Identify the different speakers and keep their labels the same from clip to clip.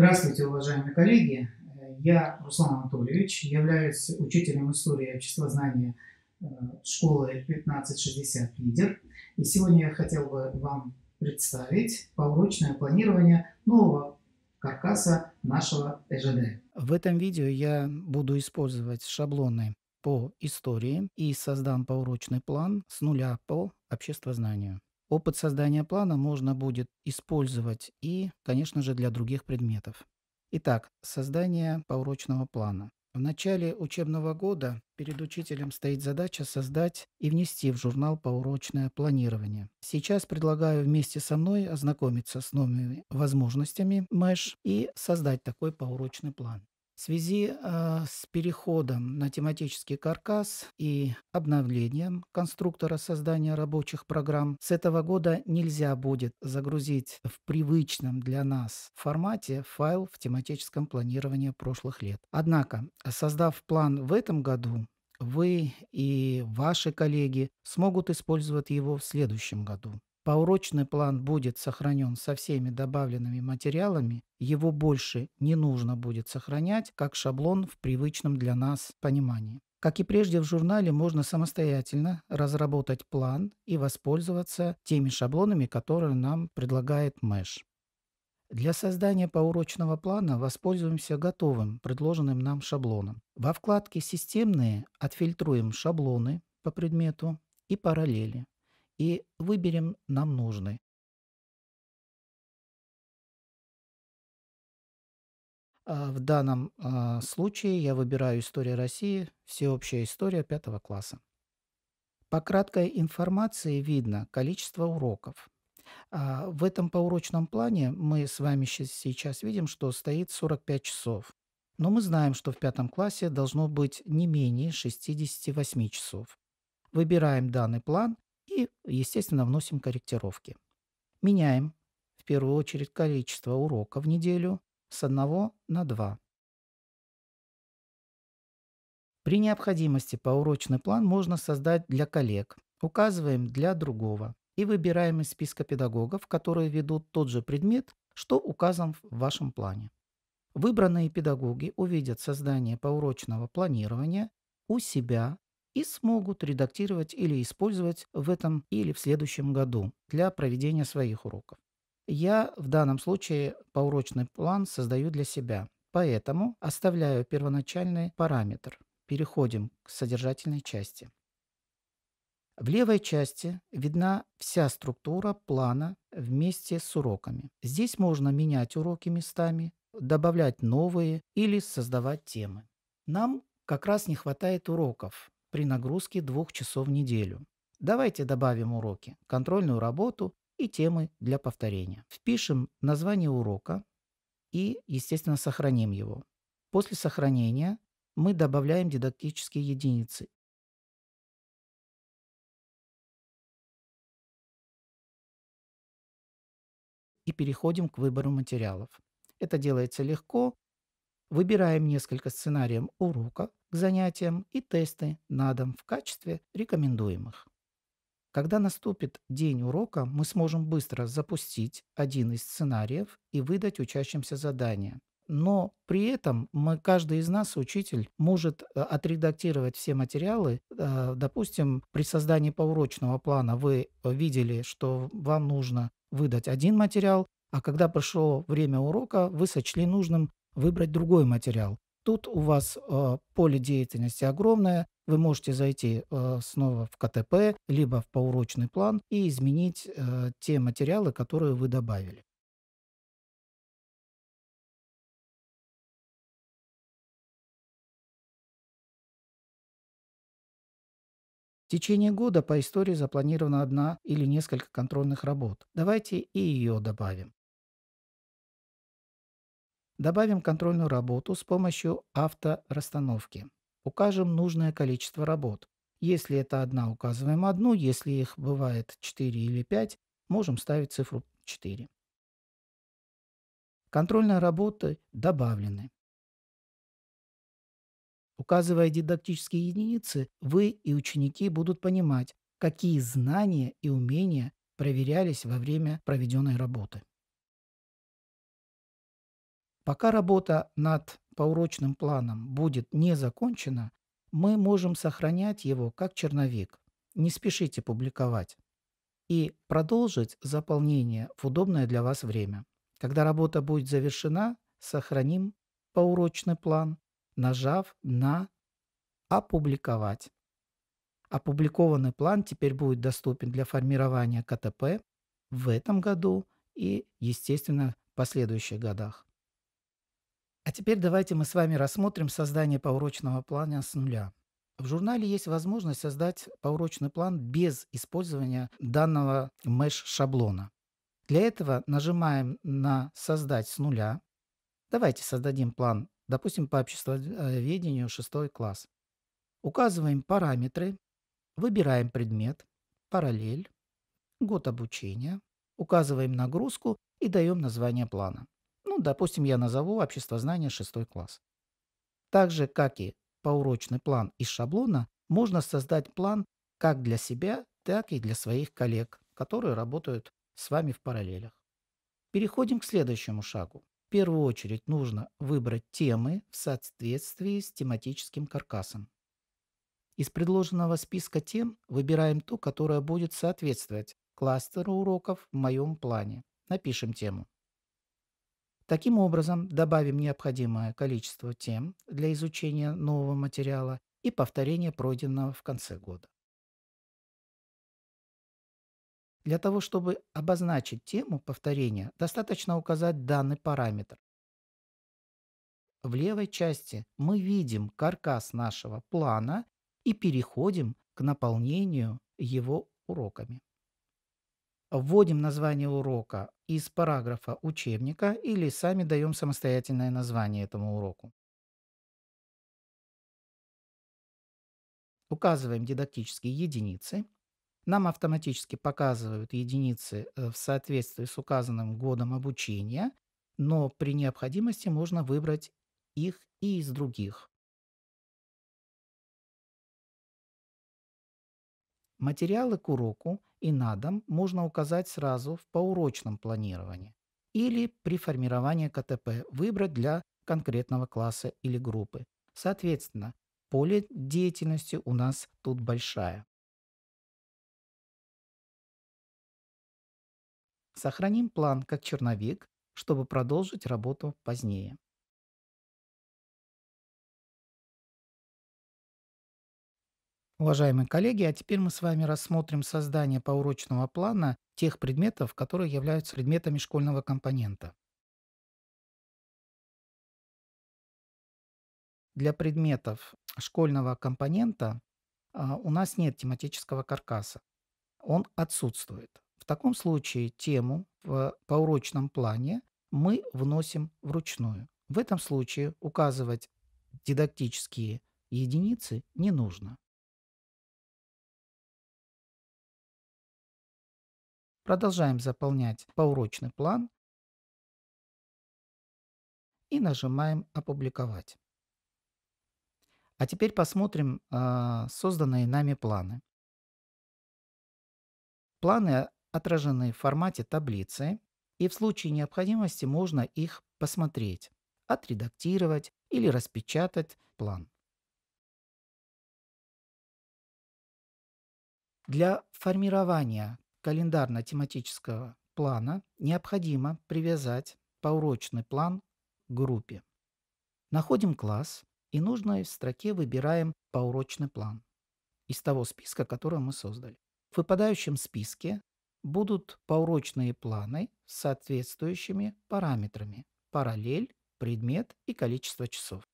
Speaker 1: Здравствуйте, уважаемые
Speaker 2: коллеги. Я Руслан Анатольевич, являюсь учителем истории и обществознания э, школы 1560 «Лидер». И сегодня я хотел бы вам представить поурочное планирование нового каркаса нашего ЭЖД. В этом видео я буду использовать шаблоны по истории и создам поурочный план с нуля по обществознанию. Опыт создания плана можно будет использовать и, конечно же, для других предметов. Итак, создание поурочного плана. В начале учебного года перед учителем стоит задача создать и внести в журнал поурочное планирование. Сейчас предлагаю вместе со мной ознакомиться с новыми возможностями МЭШ и создать такой поурочный план. В связи э, с переходом на тематический каркас и обновлением конструктора создания рабочих программ с этого года нельзя будет загрузить в привычном для нас формате файл в тематическом планировании прошлых лет. Однако, создав план в этом году, вы и ваши коллеги смогут использовать его в следующем году. Поурочный план будет сохранен со всеми добавленными материалами, его больше не нужно будет сохранять как шаблон в привычном для нас понимании. Как и прежде в журнале, можно самостоятельно разработать план и воспользоваться теми шаблонами, которые нам предлагает Mesh. Для создания поурочного плана воспользуемся готовым, предложенным нам шаблоном. Во вкладке «Системные» отфильтруем шаблоны по предмету и параллели и выберем нам нужный. А, в данном а, случае я выбираю «История России. Всеобщая история пятого класса». По краткой информации видно количество уроков. А, в этом поурочном плане мы с вами сейчас видим, что стоит 45 часов. Но мы знаем, что в пятом классе должно быть не менее 68 часов. Выбираем данный план естественно, вносим корректировки. Меняем, в первую очередь, количество урока в неделю с 1 на 2. При необходимости поурочный план можно создать для коллег, указываем для другого и выбираем из списка педагогов, которые ведут тот же предмет, что указан в вашем плане. Выбранные педагоги увидят создание поурочного планирования у себя и смогут редактировать или использовать в этом или в следующем году для проведения своих уроков. Я в данном случае поурочный план создаю для себя, поэтому оставляю первоначальный параметр. Переходим к содержательной части. В левой части видна вся структура плана вместе с уроками. Здесь можно менять уроки местами, добавлять новые или создавать темы. Нам как раз не хватает уроков, при нагрузке двух часов в неделю. Давайте добавим уроки, контрольную работу и темы для повторения. Впишем название урока и, естественно, сохраним его. После сохранения мы добавляем дидактические единицы и переходим к выбору материалов. Это делается легко Выбираем несколько сценариев урока к занятиям и тесты на дом в качестве рекомендуемых. Когда наступит день урока, мы сможем быстро запустить один из сценариев и выдать учащимся задание. Но при этом мы, каждый из нас, учитель, может э, отредактировать все материалы. Э, допустим, при создании поурочного плана вы видели, что вам нужно выдать один материал, а когда пришло время урока, вы сочли нужным выбрать другой материал. Тут у вас э, поле деятельности огромное, вы можете зайти э, снова в КТП, либо в поурочный план и изменить э, те
Speaker 1: материалы, которые вы добавили. В течение года по истории запланирована одна или несколько контрольных работ.
Speaker 2: Давайте и ее добавим. Добавим контрольную работу с помощью авторасстановки. Укажем нужное количество работ. Если это одна, указываем одну. Если их бывает 4 или 5, можем ставить цифру 4. Контрольные работы добавлены. Указывая дидактические единицы, вы и ученики будут понимать, какие знания и умения проверялись во время проведенной работы. Пока работа над поурочным планом будет не закончена, мы можем сохранять его как черновик. Не спешите публиковать. И продолжить заполнение в удобное для вас время. Когда работа будет завершена, сохраним поурочный план, нажав на «Опубликовать». Опубликованный план теперь будет доступен для формирования КТП в этом году и, естественно, в последующих годах. А теперь давайте мы с вами рассмотрим создание поурочного плана с нуля. В журнале есть возможность создать поурочный план без использования данного mesh-шаблона. Для этого нажимаем на «Создать с нуля». Давайте создадим план, допустим, по обществоведению 6 класс. Указываем параметры, выбираем предмет, параллель, год обучения, указываем нагрузку и даем название плана. Ну, допустим, я назову обществознание 6 класс. Так же, как и поурочный план из шаблона, можно создать план как для себя, так и для своих коллег, которые работают с вами в параллелях. Переходим к следующему шагу. В первую очередь нужно выбрать темы в соответствии с тематическим каркасом. Из предложенного списка тем выбираем ту, которая будет соответствовать кластеру уроков в моем плане. Напишем тему. Таким образом, добавим необходимое количество тем для изучения нового материала и повторения пройденного в конце года. Для того, чтобы
Speaker 1: обозначить
Speaker 2: тему повторения, достаточно указать данный параметр. В левой части мы видим каркас нашего плана и переходим к наполнению его уроками вводим название урока из параграфа учебника или сами даем самостоятельное название
Speaker 1: этому уроку. Указываем
Speaker 2: дидактические единицы. Нам автоматически показывают единицы э, в соответствии с указанным годом обучения, но при необходимости можно выбрать их и из других. Материалы к уроку и на дом можно указать сразу в поурочном планировании или при формировании КТП выбрать для конкретного класса или группы. Соответственно, поле деятельности у нас
Speaker 1: тут большая. Сохраним план как черновик, чтобы продолжить работу позднее.
Speaker 2: Уважаемые коллеги, а теперь мы с вами рассмотрим создание поурочного плана тех предметов, которые являются предметами школьного компонента. Для предметов школьного компонента а, у нас нет тематического каркаса. Он отсутствует. В таком случае тему в поурочном плане мы вносим вручную. В этом случае указывать дидактические единицы не нужно.
Speaker 1: Продолжаем заполнять поурочный план и нажимаем
Speaker 2: «Опубликовать». А теперь посмотрим а, созданные нами планы. Планы отражены в формате таблицы, и в случае необходимости можно их посмотреть, отредактировать или распечатать план. Для формирования календарно-тематического плана необходимо привязать поурочный план к группе. Находим класс и нужной в строке выбираем поурочный план из того списка, который мы создали. В выпадающем списке будут поурочные планы с соответствующими параметрами – параллель, предмет и
Speaker 1: количество часов.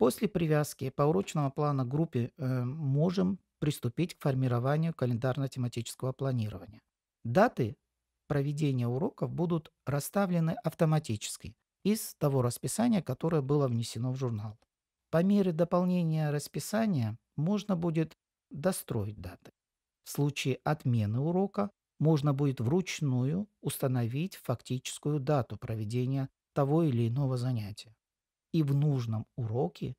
Speaker 2: После привязки по урочного плана группе э, можем приступить к формированию календарно-тематического планирования. Даты проведения уроков будут расставлены автоматически из того расписания, которое было внесено в журнал. По мере дополнения расписания можно будет достроить даты. В случае отмены урока можно будет вручную установить фактическую дату проведения того или иного занятия и в нужном уроке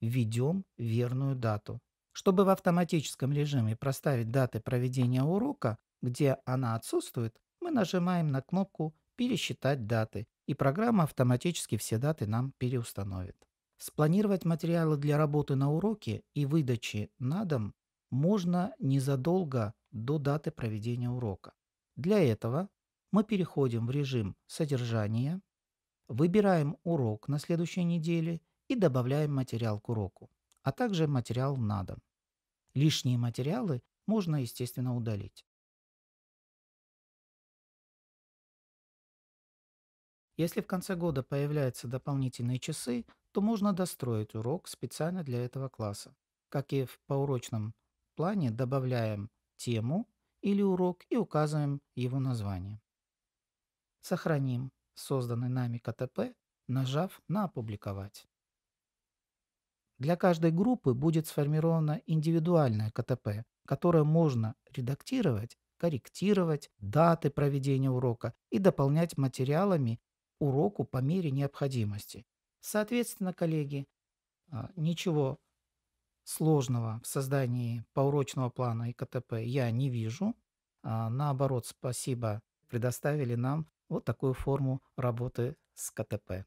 Speaker 2: введем верную дату. Чтобы в автоматическом режиме проставить даты проведения урока, где она отсутствует, мы нажимаем на кнопку «Пересчитать даты», и программа автоматически все даты нам переустановит. Спланировать материалы для работы на уроке и выдачи на дом можно незадолго до даты проведения урока. Для этого мы переходим в режим содержания Выбираем урок на следующей неделе и добавляем материал к уроку, а также материал на дом. Лишние материалы можно,
Speaker 1: естественно, удалить.
Speaker 2: Если в конце года появляются дополнительные часы, то можно достроить урок специально для этого класса. Как и в поурочном плане, добавляем тему или урок и указываем его название. Сохраним созданный нами КТП, нажав на «Опубликовать». Для каждой группы будет сформировано индивидуальное КТП, которое можно редактировать, корректировать даты проведения урока и дополнять материалами уроку по мере необходимости. Соответственно, коллеги, а, ничего сложного в создании поурочного плана и КТП я не вижу. А, наоборот, спасибо предоставили нам вот такую форму работы с КТП.